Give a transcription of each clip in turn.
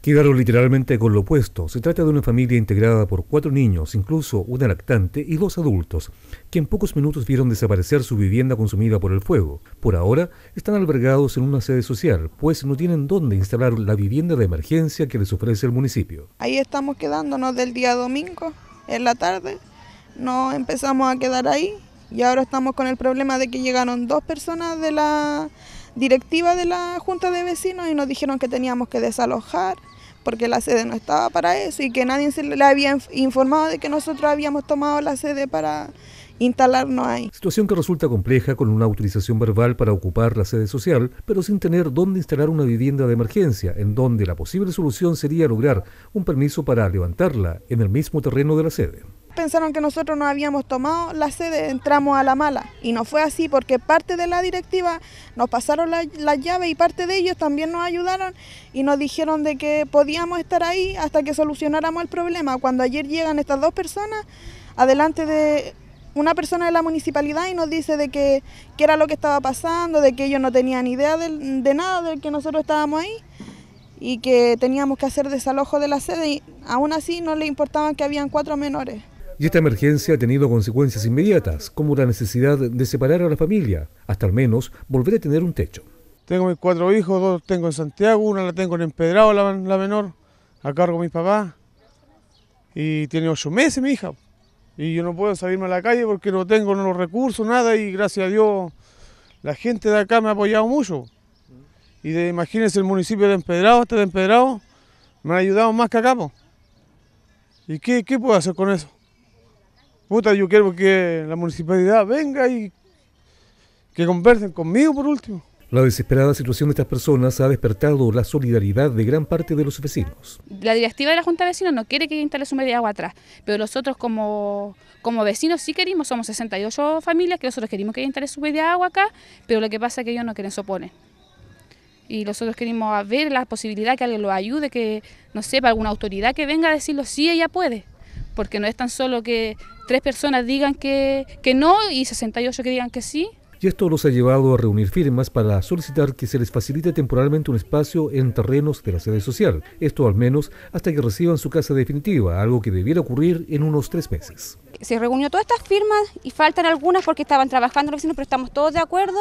Quedaron literalmente con lo opuesto. Se trata de una familia integrada por cuatro niños, incluso una lactante y dos adultos, que en pocos minutos vieron desaparecer su vivienda consumida por el fuego. Por ahora, están albergados en una sede social, pues no tienen dónde instalar la vivienda de emergencia que les ofrece el municipio. Ahí estamos quedándonos del día domingo, en la tarde. no empezamos a quedar ahí y ahora estamos con el problema de que llegaron dos personas de la directiva de la Junta de Vecinos y nos dijeron que teníamos que desalojar porque la sede no estaba para eso y que nadie se le había informado de que nosotros habíamos tomado la sede para instalarnos ahí. Situación que resulta compleja con una autorización verbal para ocupar la sede social, pero sin tener dónde instalar una vivienda de emergencia, en donde la posible solución sería lograr un permiso para levantarla en el mismo terreno de la sede pensaron que nosotros no habíamos tomado la sede, entramos a la mala. Y no fue así porque parte de la directiva nos pasaron las la llaves y parte de ellos también nos ayudaron y nos dijeron de que podíamos estar ahí hasta que solucionáramos el problema. Cuando ayer llegan estas dos personas, adelante de una persona de la municipalidad y nos dice de que, era lo que estaba pasando, de que ellos no tenían idea de, nada del que nosotros estábamos ahí y que teníamos que hacer desalojo de la sede y aún así no le importaban que habían cuatro menores. Y esta emergencia ha tenido consecuencias inmediatas, como la necesidad de separar a la familia, hasta al menos volver a tener un techo. Tengo mis cuatro hijos, dos tengo en Santiago, una la tengo en Empedrado, la, menor, a cargo de mis papás. Y tiene ocho meses mi hija. Y yo no puedo salirme a la calle porque no tengo los recursos, nada, y gracias a Dios la gente de acá me ha apoyado mucho. Y de, imagínense el municipio de Empedrado, este de Empedrado, me ha ayudado más que acá. ¿Y qué puedo hacer con eso? Puta, yo quiero que la municipalidad venga y que conversen conmigo por último. La desesperada situación de estas personas ha despertado la solidaridad de gran parte de los vecinos. La directiva de la Junta de Vecinos no quiere que instale su media agua atrás, pero nosotros como, vecinos sí queremos, somos 68 familias que nosotros queremos que instale su media agua acá, pero lo que pasa es que ellos no quieren, se oponen. Y nosotros queremos ver la posibilidad que alguien lo ayude, que, no sepa, alguna autoridad que venga a decirlo, sí, ella puede porque no es tan solo que tres personas digan que, que no y 68 que digan que sí. Y esto los ha llevado a reunir firmas para solicitar que se les facilite temporalmente un espacio en terrenos de la sede social, esto al menos hasta que reciban su casa definitiva, algo que debiera ocurrir en unos tres meses. Se reunió todas estas firmas y faltan algunas porque estaban trabajando en la pero estamos todos de acuerdo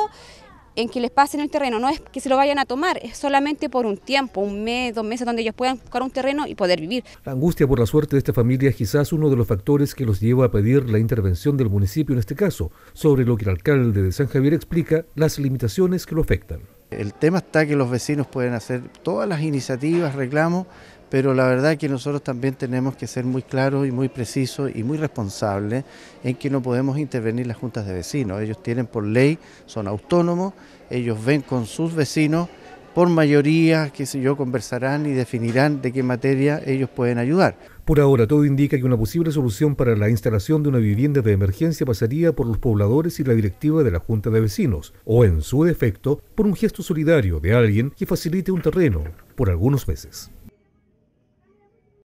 en que les pasen el terreno, no es que se lo vayan a tomar, es solamente por un tiempo, un mes, dos meses, donde ellos puedan buscar un terreno y poder vivir. La angustia por la suerte de esta familia es quizás uno de los factores que los lleva a pedir la intervención del municipio en este caso, sobre lo que el alcalde de San Javier explica las limitaciones que lo afectan. El tema está que los vecinos pueden hacer todas las iniciativas, reclamos, pero la verdad es que nosotros también tenemos que ser muy claros y muy precisos y muy responsables en que no podemos intervenir las juntas de vecinos. Ellos tienen por ley, son autónomos, ellos ven con sus vecinos, por mayoría, qué sé yo, conversarán y definirán de qué materia ellos pueden ayudar. Por ahora, todo indica que una posible solución para la instalación de una vivienda de emergencia pasaría por los pobladores y la directiva de la Junta de Vecinos, o en su defecto, por un gesto solidario de alguien que facilite un terreno por algunos meses.